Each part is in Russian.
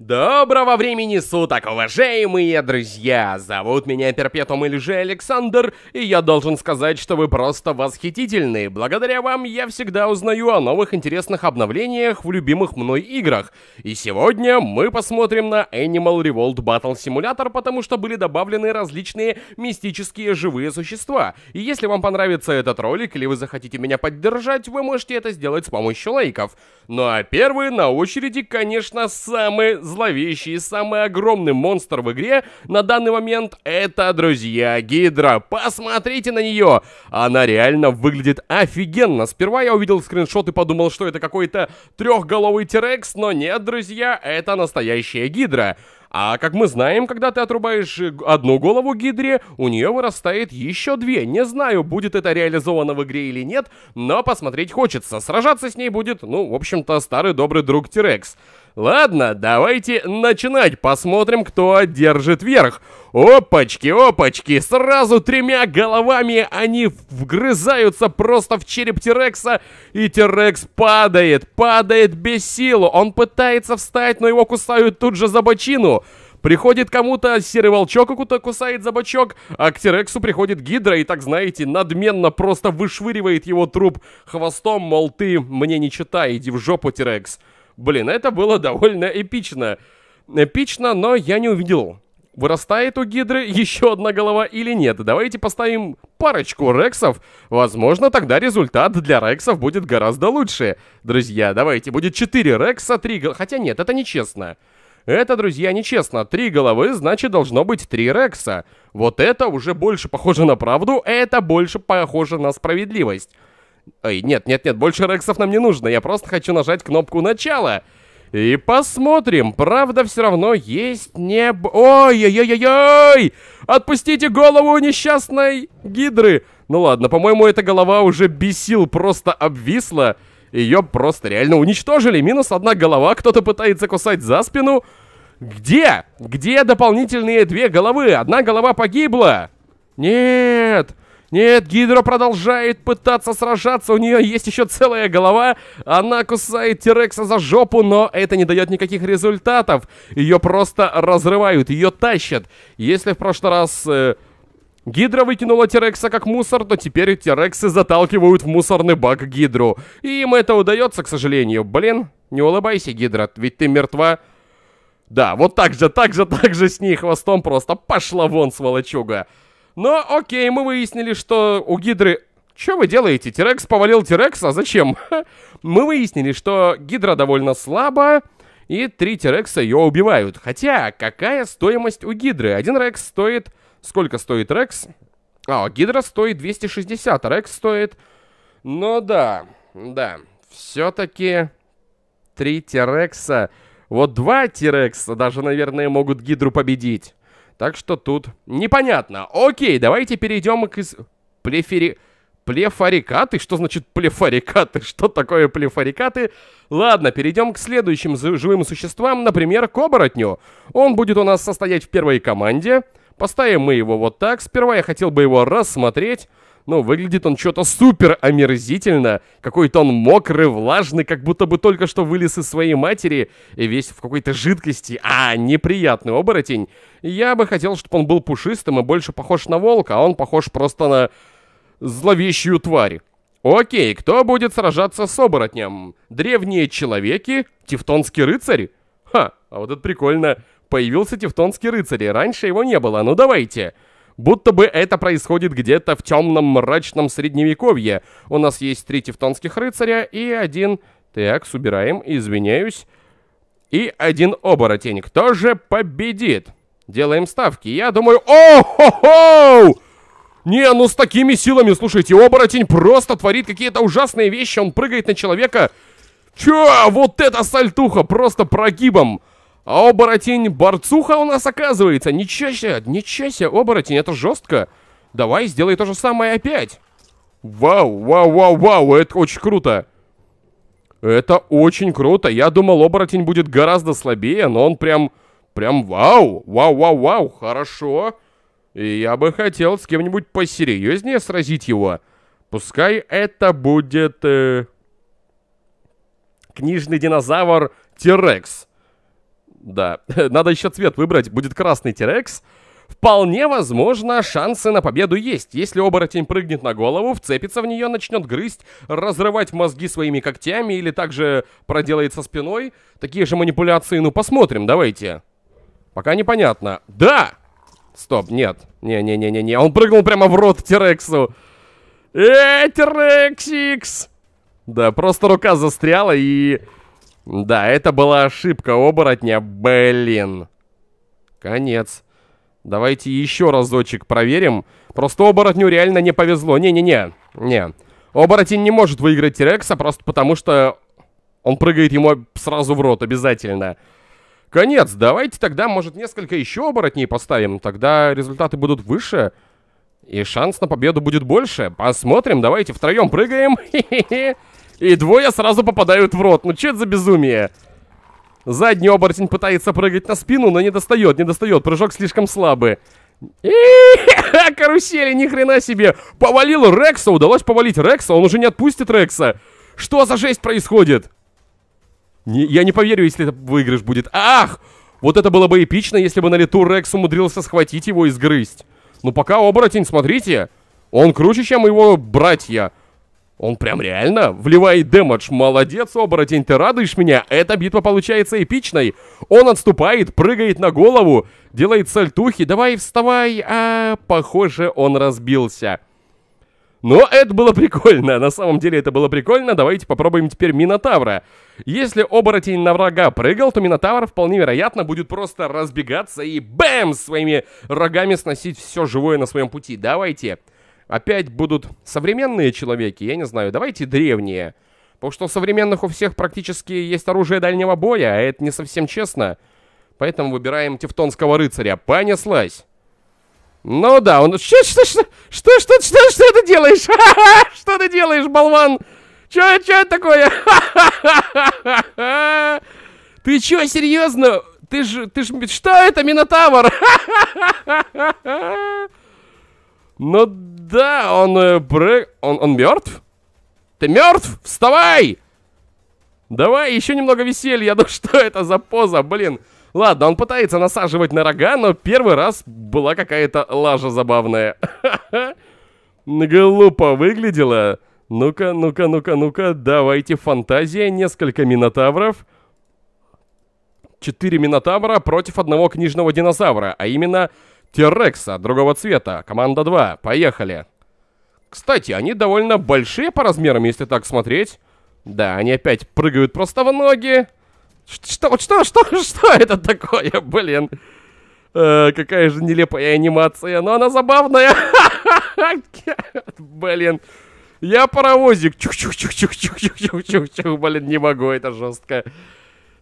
Доброго времени суток, уважаемые друзья! Зовут меня Перпетум или же Александр, и я должен сказать, что вы просто восхитительны. Благодаря вам я всегда узнаю о новых интересных обновлениях в любимых мной играх. И сегодня мы посмотрим на Animal Revolt Battle Simulator, потому что были добавлены различные мистические живые существа. И если вам понравится этот ролик или вы захотите меня поддержать, вы можете это сделать с помощью лайков. Ну а первые на очереди, конечно, самые зловещий и самый огромный монстр в игре на данный момент это, друзья, Гидра. Посмотрите на нее! Она реально выглядит офигенно. Сперва я увидел скриншот и подумал, что это какой-то трехголовый Терекс, но нет, друзья, это настоящая Гидра. А как мы знаем, когда ты отрубаешь одну голову Гидре, у нее вырастает еще две. Не знаю, будет это реализовано в игре или нет, но посмотреть хочется. Сражаться с ней будет, ну, в общем-то, старый добрый друг Тирекс. Ладно, давайте начинать, посмотрим, кто одержит верх. Опачки, опачки, сразу тремя головами они вгрызаются просто в череп Терекса, и Терекс падает, падает без силы. Он пытается встать, но его кусают тут же за бочину. Приходит кому-то серый волчок и куда кусает за бочок, а к Терексу приходит Гидра и, так знаете, надменно просто вышвыривает его труп хвостом, мол, ты мне не читай, иди в жопу, Терекс. Блин, это было довольно эпично. Эпично, но я не увидел, вырастает у Гидры еще одна голова или нет. Давайте поставим парочку Рексов. Возможно, тогда результат для Рексов будет гораздо лучше. Друзья, давайте, будет 4 Рекса, 3 головы. Хотя нет, это нечестно. Это, друзья, нечестно. Три головы, значит, должно быть три Рекса. Вот это уже больше похоже на правду, это больше похоже на справедливость. Ой, нет, нет, нет, больше рексов нам не нужно. Я просто хочу нажать кнопку начала. И посмотрим. Правда, все равно есть небо. Ой-ой-ой-ой! Отпустите голову несчастной гидры! Ну ладно, по-моему, эта голова уже без сил просто обвисла. Ее просто реально уничтожили. Минус одна голова, кто-то пытается кусать за спину. Где? Где дополнительные две головы? Одна голова погибла. Нет. Нет, Гидро продолжает пытаться сражаться, у нее есть еще целая голова. Она кусает Тирекса за жопу, но это не дает никаких результатов. Ее просто разрывают, ее тащат. Если в прошлый раз... Э, Гидра выкинула Терекса как мусор, то теперь Терексы заталкивают в мусорный бак Гидру. И им это удается, к сожалению. Блин, не улыбайся, Гидра, ведь ты мертва. Да, вот так же, так же, так же с ней хвостом просто пошла вон, сволочуга. Но окей, мы выяснили, что у Гидры... Что вы делаете? Тирекс повалил Тирекса? А зачем? мы выяснили, что Гидра довольно слаба, и три Тирекса ее убивают. Хотя, какая стоимость у Гидры? Один Рекс стоит... Сколько стоит Рекс? А, Гидра стоит 260, а Рекс стоит... Ну да, да, все-таки три Тирекса... Вот два Тирекса даже, наверное, могут Гидру победить. Так что тут непонятно. Окей, давайте перейдем к из... Плефери... Плефарикаты? Что значит плефарикаты? Что такое плефарикаты? Ладно, перейдем к следующим живым существам, например, к оборотню. Он будет у нас состоять в первой команде. Поставим мы его вот так. Сперва я хотел бы его рассмотреть. Ну, выглядит он что-то супер омерзительно. Какой-то он мокрый, влажный, как будто бы только что вылез из своей матери и весь в какой-то жидкости. А, неприятный оборотень. Я бы хотел, чтобы он был пушистым и больше похож на волка, а он похож просто на зловещую тварь. Окей, кто будет сражаться с оборотнем? Древние человеки? Тевтонский рыцарь? Ха, а вот это прикольно. Появился тевтонский рыцарь, и раньше его не было, ну Давайте. Будто бы это происходит где-то в темном мрачном средневековье. У нас есть три тевтонских рыцаря и один... Так, собираем. извиняюсь. И один оборотень. Кто же победит? Делаем ставки. Я думаю... О-хо-хо! Не, ну с такими силами, слушайте, оборотень просто творит какие-то ужасные вещи. Он прыгает на человека. Чё, вот эта сальтуха, просто прогибом. А оборотень борцуха у нас оказывается. Ничего себе, ничего себе, оборотень, это жестко. Давай, сделай то же самое опять. Вау, вау, вау, вау, это очень круто. Это очень круто. Я думал, оборотень будет гораздо слабее, но он прям... Прям вау, вау, вау, вау, хорошо. И я бы хотел с кем-нибудь посерьезнее сразить его. Пускай это будет... Э... Книжный динозавр Тирекс. Да, надо еще цвет выбрать, будет красный Терекс. Вполне возможно, шансы на победу есть. Если оборотень прыгнет на голову, вцепится в нее, начнет грызть, разрывать мозги своими когтями или также проделает со спиной. Такие же манипуляции, ну посмотрим, давайте. Пока непонятно. Да! Стоп, нет. Не-не-не-не-не, он прыгнул прямо в рот Терексу. Эй, Терексикс! Да, просто рука застряла и... Да, это была ошибка оборотня, блин. Конец. Давайте еще разочек проверим. Просто оборотню реально не повезло. Не-не-не, не. Оборотень не может выиграть Терекса просто потому, что он прыгает ему сразу в рот обязательно. Конец. Давайте тогда, может, несколько еще оборотней поставим. Тогда результаты будут выше. И шанс на победу будет больше. Посмотрим. Давайте втроем прыгаем. Хе-хе-хе. И двое сразу попадают в рот. Ну что это за безумие? Задний оборотень пытается прыгать на спину, но не достает, не достает. Прыжок слишком слабый. И карусели, ни хрена себе. Повалил Рекса, удалось повалить Рекса, он уже не отпустит Рекса. Что за жесть происходит? Не, я не поверю, если это выигрыш будет. Ах! Вот это было бы эпично, если бы на лету Рекс умудрился схватить его и сгрызть. Но ну, пока оборотень, смотрите, он круче, чем его братья. Он прям реально вливает дэмэдж. Молодец, оборотень, ты радуешь меня. Эта битва получается эпичной. Он отступает, прыгает на голову, делает сальтухи. Давай, вставай. А, похоже, он разбился. Но это было прикольно. На самом деле это было прикольно. Давайте попробуем теперь Минотавра. Если оборотень на врага прыгал, то Минотавр вполне вероятно будет просто разбегаться и бэм! Своими рогами сносить все живое на своем пути. Давайте. Давайте. Опять будут современные человеки, я не знаю, давайте древние. Потому что у современных у всех практически есть оружие дальнего боя, а это не совсем честно. Поэтому выбираем тевтонского рыцаря. Понеслась! Ну да, он... Что, что, что, что, что, что, что ты делаешь? Что ты делаешь, болван? Чё, чё это такое? Ты чё, серьезно? Ты же ты же что это, Минотавр? Ну да, он э, бры... Он, он мертв? Ты мертв? Вставай! Давай, еще немного веселья. Ну что это за поза, блин? Ладно, он пытается насаживать на рога, но первый раз была какая-то лажа забавная. Глупо выглядело. Ну-ка, ну-ка, ну-ка, ну-ка. Давайте фантазия. Несколько минотавров. Четыре минотавра против одного книжного динозавра. А именно Террекса другого цвета, команда 2, поехали. Кстати, они довольно большие по размерам, если так смотреть. Да, они опять прыгают просто в ноги. Что, что, что, что это такое, блин? Э, какая же нелепая анимация, но она забавная. Блин. Я паровозик. Чух-чух-чух-чух-чух-чух-чух-чух. Блин, не могу, это жестко.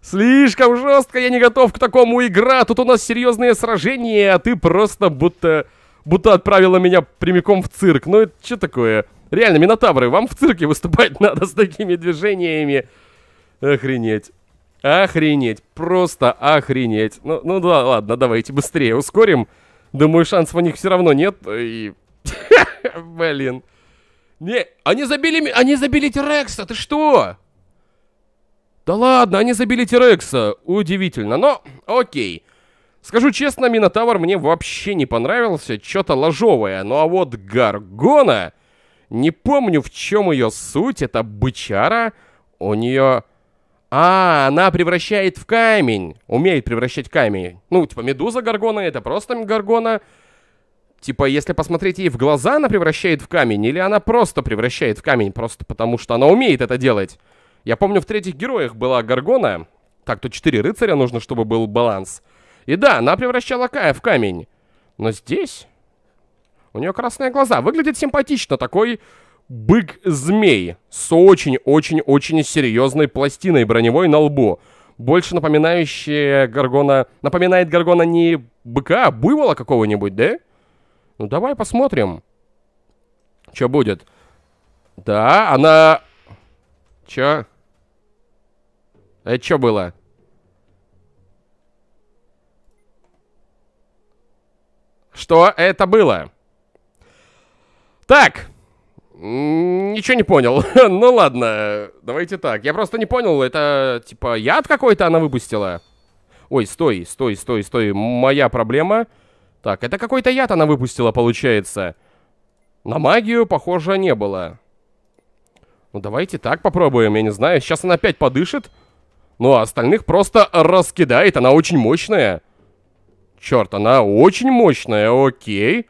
Слишком жестко, я не готов к такому игра. Тут у нас серьезные сражения, а ты просто будто... Будто отправила меня прямиком в цирк. Ну это что такое? Реально, Минотавры, вам в цирке выступать надо с такими движениями. Охренеть. Охренеть. Просто охренеть. Ну, ну да, ладно, давайте быстрее ускорим. Думаю, шансов у них все равно нет. И... Блин. Не, они забили, они забили Терекса, ты что? Да ладно, они забили Терекса. Удивительно, но окей. Скажу честно, Минотавр мне вообще не понравился, что-то ложовое. Ну а вот Гаргона... Не помню, в чем ее суть, это бычара. У нее... А, она превращает в камень. Умеет превращать в камень. Ну, типа, медуза Гаргона, это просто Гаргона. Типа, если посмотреть ей в глаза, она превращает в камень, или она просто превращает в камень, просто потому что она умеет это делать. Я помню, в третьих героях была Гаргона. Так, то четыре рыцаря нужно, чтобы был баланс. И да, она превращала Кая в камень. Но здесь... У нее красные глаза. Выглядит симпатично. Такой бык-змей с очень-очень-очень серьезной пластиной броневой на лбу. Больше напоминающая Гаргона... Напоминает Гаргона не быка, а буйвола какого-нибудь, да? Ну давай посмотрим, что будет. Да, она... Чё? Это что было? Что это было? Так. Ничего не понял. ну ладно, давайте так. Я просто не понял, это типа яд какой-то она выпустила? Ой, стой, стой, стой, стой. Моя проблема. Так, это какой-то яд она выпустила, получается. На магию, похоже, не было. Ну давайте так попробуем, я не знаю. Сейчас она опять подышит. Ну, а остальных просто раскидает, она очень мощная. Черт, она очень мощная, окей.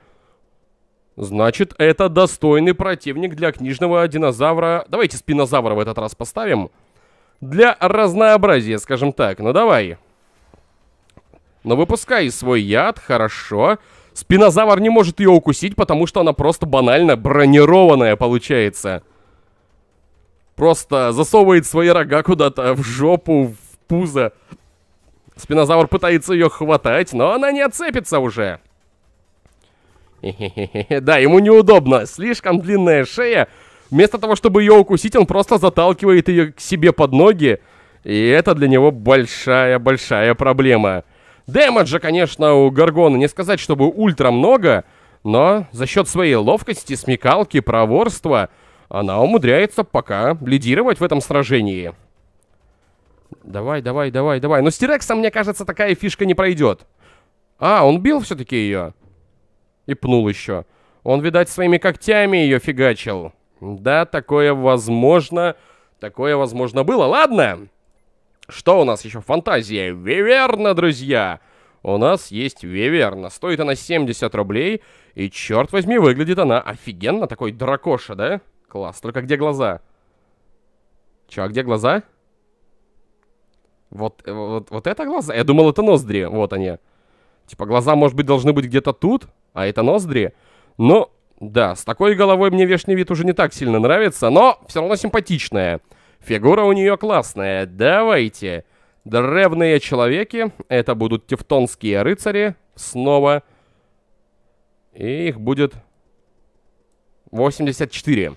Значит, это достойный противник для книжного динозавра. Давайте спинозавра в этот раз поставим. Для разнообразия, скажем так. Ну, давай. Но ну, выпускай свой яд, хорошо. Спинозавр не может ее укусить, потому что она просто банально бронированная получается. Получается просто засовывает свои рога куда-то в жопу, в пузо. Спинозавр пытается ее хватать, но она не отцепится уже. Да, ему неудобно. Слишком длинная шея. Вместо того, чтобы ее укусить, он просто заталкивает ее к себе под ноги. И это для него большая-большая проблема. Дэмэджа, конечно, у Гаргона не сказать, чтобы ультра много, но за счет своей ловкости, смекалки, проворства она умудряется пока лидировать в этом сражении. Давай, давай, давай, давай. Но с Тирексом, мне кажется, такая фишка не пройдет. А, он бил все-таки ее. И пнул еще. Он, видать, своими когтями ее фигачил. Да, такое возможно. Такое возможно было. Ладно. Что у нас еще? Фантазия. Виверна, друзья. У нас есть Виверна. Стоит она 70 рублей. И, черт возьми, выглядит она офигенно. Такой дракоша, да? Да. Класс. Только где глаза? Че, а где глаза? Вот, э, вот, вот это глаза? Я думал, это ноздри. Вот они. Типа, глаза, может быть, должны быть где-то тут, а это ноздри. Но, да, с такой головой мне внешний вид уже не так сильно нравится, но все равно симпатичная. Фигура у нее классная. Давайте. Древные человеки. Это будут тевтонские рыцари. Снова. И их будет 84.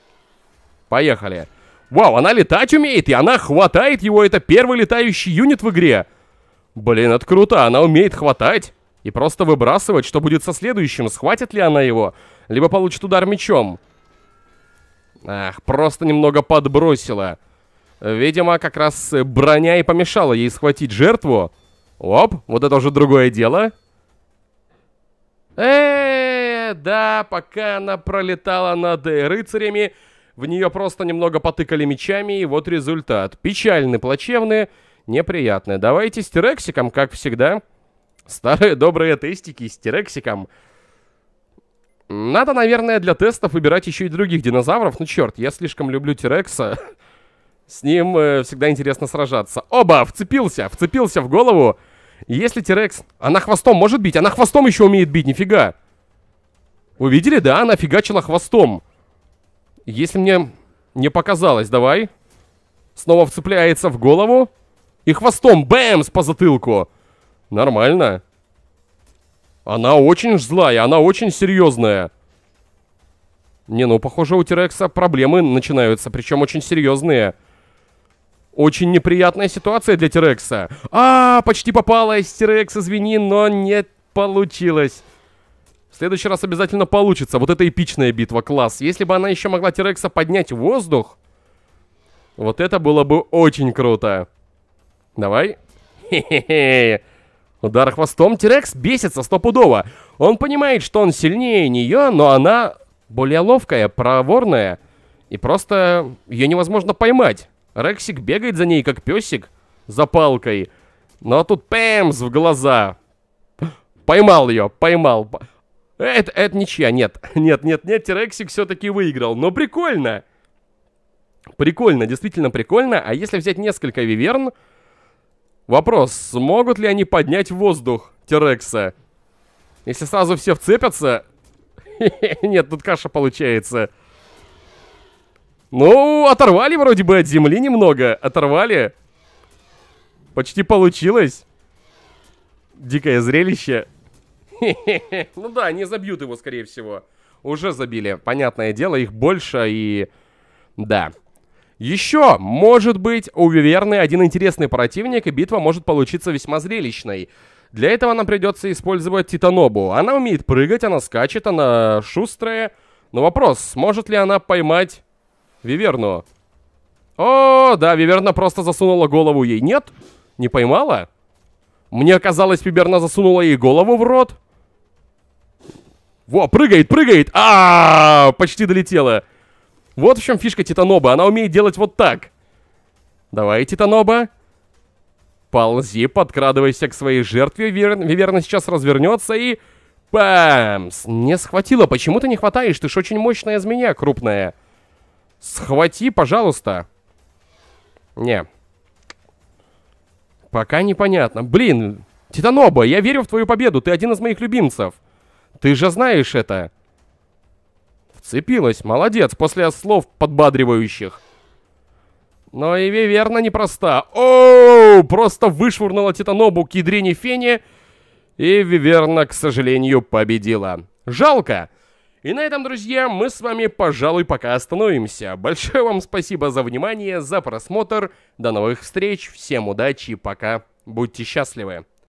Поехали. Вау, она летать умеет, и она хватает его. Это первый летающий юнит в игре. Блин, это круто, она умеет хватать. И просто выбрасывать, что будет со следующим. Схватит ли она его, либо получит удар мечом. Ах, просто немного подбросила. Видимо, как раз э, броня и помешала ей схватить жертву. Оп, вот это уже другое дело. Э, да, пока она пролетала над э, рыцарями, в нее просто немного потыкали мечами, и вот результат. Печальный, плачевный, неприятный. Давайте с Терексиком, как всегда. Старые добрые тестики с Терексиком. Надо, наверное, для тестов выбирать еще и других динозавров. Ну, черт, я слишком люблю Терекса. С ним э, всегда интересно сражаться. Оба, вцепился, вцепился в голову. Если Терекс... Она хвостом может бить? Она хвостом еще умеет бить, нифига. Увидели, да? Она фигачила хвостом. Если мне не показалось, давай. Снова вцепляется в голову. И хвостом, бэмс, по затылку. Нормально. Она очень злая, она очень серьезная. Не, ну, похоже, у Тирекса проблемы начинаются, причем очень серьезные. Очень неприятная ситуация для Тирекса. А, почти попалась, Тирекс, извини, но не получилось. В следующий раз обязательно получится. Вот это эпичная битва, класс. Если бы она еще могла Терекса поднять в воздух, вот это было бы очень круто. Давай. Хе-хе-хе. Удар хвостом Терекс бесится стопудово. Он понимает, что он сильнее нее, но она более ловкая, проворная. И просто ее невозможно поймать. Рексик бегает за ней, как песик, за палкой. Но тут пэмс в глаза. Поймал ее, поймал. Это, это ничья, нет, нет, нет, нет, Терексик все-таки выиграл, но прикольно. Прикольно, действительно прикольно, а если взять несколько виверн, вопрос, смогут ли они поднять воздух Терекса? Если сразу все вцепятся, нет, тут каша получается. Ну, оторвали вроде бы от земли немного. Оторвали. Почти получилось. Дикое зрелище. Ну да, они забьют его, скорее всего. Уже забили, понятное дело, их больше и... Да. Еще, может быть, у Виверны один интересный противник, и битва может получиться весьма зрелищной. Для этого нам придется использовать Титанобу. Она умеет прыгать, она скачет, она шустрая. Но вопрос, сможет ли она поймать Виверну? О, да, Виверна просто засунула голову ей. Нет, не поймала. Мне казалось, Виверна засунула ей голову в рот. Во, прыгает, прыгает! А, почти долетела. Вот в чем фишка Титаноба. Она умеет делать вот так. Давай, Титаноба. Ползи, подкрадывайся к своей жертве. Вивер... Виверна сейчас развернется и... Бамс! Не схватила. Почему ты не хватаешь? Ты ж очень мощная змея, крупная. Схвати, пожалуйста. Не. Пока непонятно. Блин, Титаноба, я верю в твою победу. Ты один из моих любимцев. Ты же знаешь это!» Вцепилась, молодец, после слов подбадривающих. Но и верно непроста. о Просто вышвырнула Титанобу к ядрине Фене, и Виверна, к сожалению, победила. Жалко! И на этом, друзья, мы с вами, пожалуй, пока остановимся. Большое вам спасибо за внимание, за просмотр. До новых встреч, всем удачи, пока, будьте счастливы.